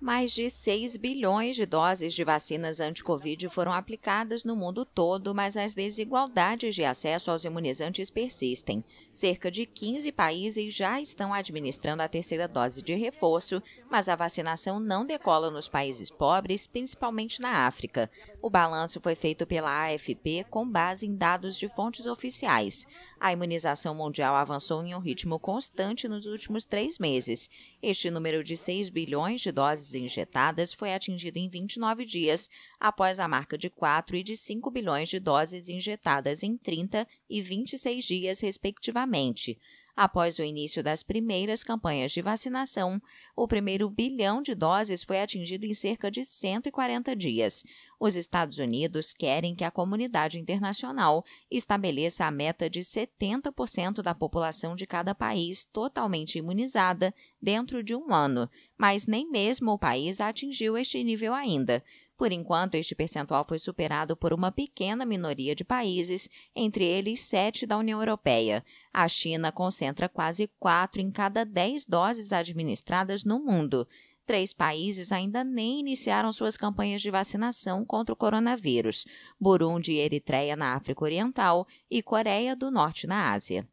Mais de 6 bilhões de doses de vacinas anti-Covid foram aplicadas no mundo todo, mas as desigualdades de acesso aos imunizantes persistem. Cerca de 15 países já estão administrando a terceira dose de reforço, mas a vacinação não decola nos países pobres, principalmente na África. O balanço foi feito pela AFP com base em dados de fontes oficiais. A imunização mundial avançou em um ritmo constante nos últimos três meses. Este número de 6 bilhões de doses injetadas foi atingido em 29 dias, após a marca de 4 e de 5 bilhões de doses injetadas em 30 e 26 dias, respectivamente. Após o início das primeiras campanhas de vacinação, o primeiro bilhão de doses foi atingido em cerca de 140 dias. Os Estados Unidos querem que a comunidade internacional estabeleça a meta de 70% da população de cada país totalmente imunizada dentro de um ano, mas nem mesmo o país atingiu este nível ainda. Por enquanto, este percentual foi superado por uma pequena minoria de países, entre eles sete da União Europeia. A China concentra quase quatro em cada dez doses administradas no mundo. Três países ainda nem iniciaram suas campanhas de vacinação contra o coronavírus: Burundi e Eritreia na África Oriental e Coreia do Norte na Ásia.